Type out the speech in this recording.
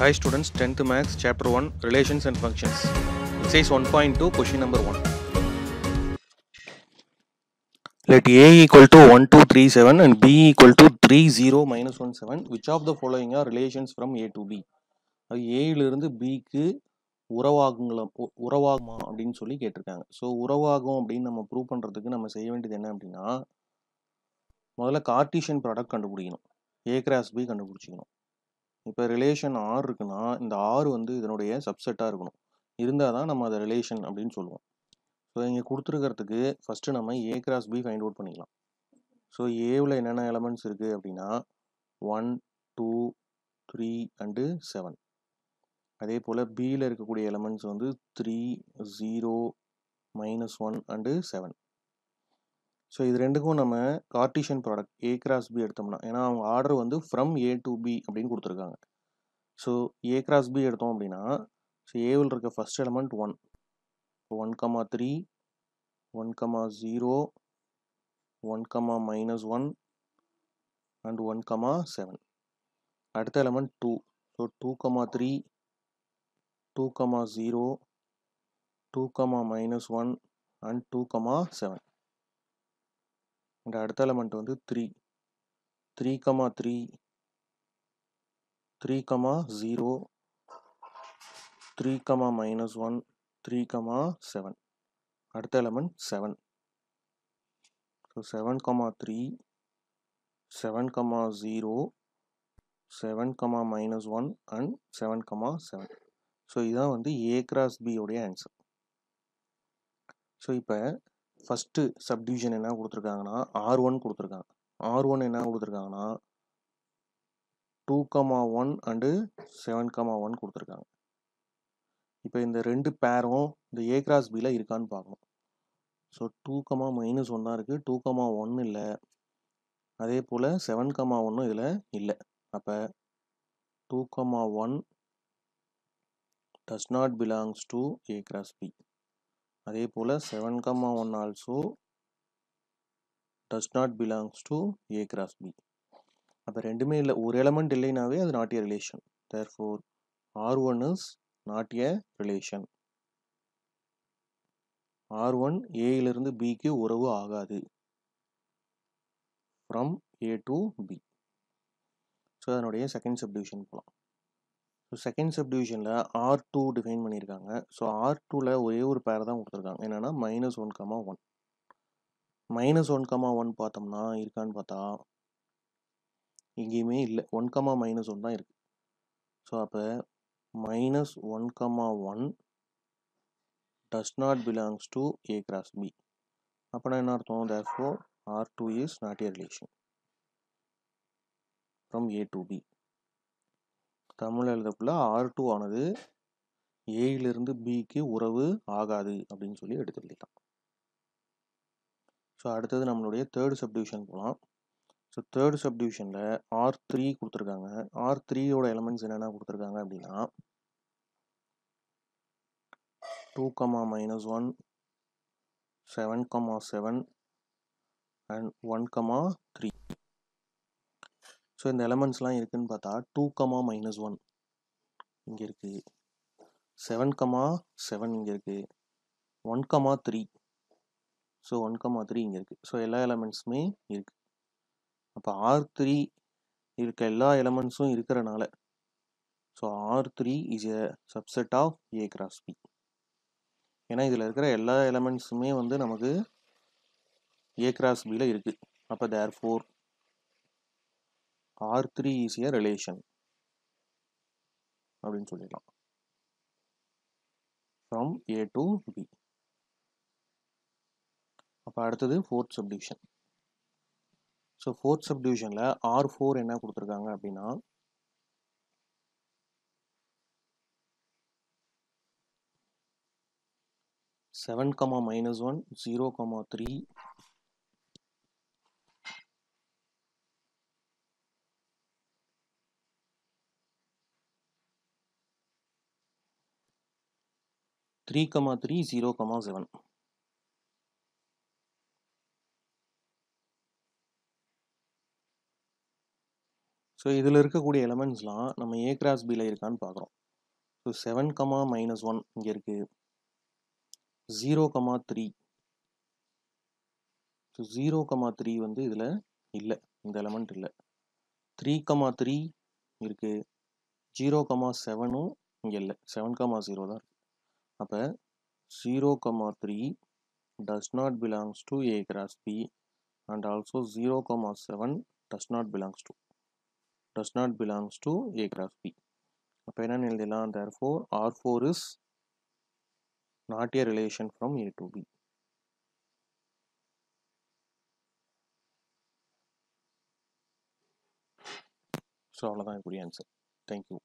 Hi students, 10th Maths, Chapter 1, Relations and Functions. Exercise 1.2, question number 1. Let A equal to 1, 2, 3, 7 and B equal to 3, 0, minus 1, 7. Which of the following are relations from A to B? ஏயிலிருந்து பிக்கு உறவாகுங்களம் உறவாகுமா அப்படின்னு சொல்லி கேட்டிருக்காங்க so உறவாகும் அப்படின்னு நம்ம prove பண்ணுறதுக்கு நம்ம செய்ய வேண்டியது என்ன அப்படின்னா முதல்ல கார்டிஷியன் ப்ராடக்ட் கண்டுபிடிக்கணும் ஏ கிராஸ் பி கண்டுபிடிச்சிக்கணும் இப்போ ரிலேஷன் ஆறு இருக்குன்னா இந்த ஆறு வந்து இதனுடைய சப்செட்டாக இருக்கணும் இருந்தால் தான் நம்ம அதை ரிலேஷன் அப்படின்னு சொல்லுவோம் ஸோ இங்கே கொடுத்துருக்கிறதுக்கு ஃபஸ்ட்டு நம்ம A cross B find out பண்ணிக்கலாம் ஸோ ஏவில் என்னென்ன எலமெண்ட்ஸ் இருக்குது அப்படின்னா one two three and seven அதே போல் பியில் இருக்கக்கூடிய எலமெண்ட்ஸ் வந்து three zero minus one and seven so இது ரெண்டுக்கும் நம்ம cartesian product A cross B எடுத்தோம்னா ஏன்னா அவங்க ஆர்டர் வந்து ஃப்ரம் ஏ டு பி அப்படின்னு கொடுத்துருக்காங்க ஸோ ஏ கிராஸ் பி எடுத்தோம் அப்படின்னா ஸோ ஏவில் இருக்க first element one one comma three one comma zero one comma minus one and one comma seven அடுத்த element two so two comma three two comma zero two comma minus one and two comma seven அந்த அடுத்த element வந்து three three comma three three comma zero three comma minus one three comma seven அடுத்த element seven so seven comma three seven comma zero seven comma minus one and seven comma seven so இதுதான் வந்து A cross பியோடைய answer so இப்போ first subdivision என்ன கொடுத்துருக்காங்கன்னா R one கொடுத்துருக்காங்க R one என்ன கொடுத்துருக்காங்கன்னா two comma one and seven comma one கொடுத்துருக்காங்க இப்போ இந்த ரெண்டு பேரும் இந்த ஏ கிராஸ் பியில் இருக்கான்னு பார்க்கணும் so two comma minus one தான் இருக்குது டூ கமா ஒன்று இல்லை அதே போல் செவன் கமா ஒன்றும் இதில் இல்லை அப்போ two comma one does not belongs to A cross B அதே போல் seven comma one also does not belongs to A cross B அப்போ ரெண்டுமே இல்லை ஒரு எலமெண்ட் இல்லைனாவே அது not a relation therefore R one is not a relation R one ஏயிலிருந்து பிக்கு உறவு ஆகாது from A to B so அதனுடைய செகண்ட் சப்டிவிஷன் போகலாம் ஸோ செகண்ட் சப்டிவிஷனில் ஆர் டூ டிஃபைன் பண்ணியிருக்காங்க ஸோ ஆர் டூவில் ஒரே ஒரு பேர் தான் கொடுத்துருக்காங்க என்னென்னா minus one comma one minus one comma one பார்த்தோம்னா இருக்கான்னு பார்த்தா எங்கேயுமே இல்லை ஒன் கமா மைனஸ் ஒன் தான் இருக்குது ஸோ அப்போ minus one comma one does not belongs to A cross B அப்போனா என்ன அர்த்தம் for R two is not a relation from A to B Tamil எழுதக்குள்ள ஆர் டூ ஆனது ஏயிலிருந்து பிக்கு உறவு ஆகாது அப்படின்னு சொல்லி எடுத்துக்கிட்டலாம் ஸோ அடுத்தது நம்மளுடைய தேர்டு சப்டிவிஷன் போகலாம் ஸோ தேர்டு சப்டிவிஷனில் ஆர் த்ரீ கொடுத்துருக்காங்க ஆர் த்ரீயோட எலமெண்ட்ஸ் என்னென்ன கொடுத்துருக்காங்க அப்படின்னா two comma minus one seven comma seven and one comma three so இந்த எலமெண்ட்ஸ்லாம் இருக்குதுன்னு பார்த்தா டூ கமா மைனஸ் ஒன் இங்கே இருக்குது செவன் கமா செவன் இங்கே இருக்குது one comma three so one comma three இங்கே இருக்குது ஸோ எல்லா எலமெண்ட்ஸுமே இருக்குது அப்போ ஆர் த்ரீ இருக்க எல்லா எலமெண்ட்ஸும் இருக்கிறனால so R three is a subset of A cross B ஏன்னா இதில் இருக்கிற எல்லா எலமெண்ட்ஸுமே வந்து நமக்கு ஏ கிராஸ் பியில் இருக்குது அப்போ therefore R three is a relation அப்படின்னு சொல்லிடலாம் ஃப்ரம் ஏ டு பி அப்போ அடுத்தது ஃபோர்த் சப்டிவிஷன் ஸோ ஃபோர்த் சப்டிவிஷனில் ஆர் ஃபோர் என்ன கொடுத்துருக்காங்க அப்படின்னா seven comma minus one zero comma three three comma three zero comma seven so இதில் இருக்கக்கூடிய எலமெண்ட்ஸ்லாம் நம்ம ஏ கிராஸ் பியில் இருக்கான்னு பார்க்குறோம் so seven comma minus one இங்கே இருக்குது zero comma three so zero comma three வந்து இதில் இல்லை இந்த எலமெண்ட் இல்லை த்ரீ கமா த்ரீ இருக்குது ஜீரோ கமா செவனும் இங்கே இல்லை செவன் கமா ஜீரோ தான் இருக்குது அப்போ zero comma three does not belongs to A cross B and also 0 comma 7 does not belongs to does not belongs to a graph b அப்போ என்ன எழுதலாம் therefore r4 is not a relation from a to b so அவ்வளோதான் இப்படி answer thank you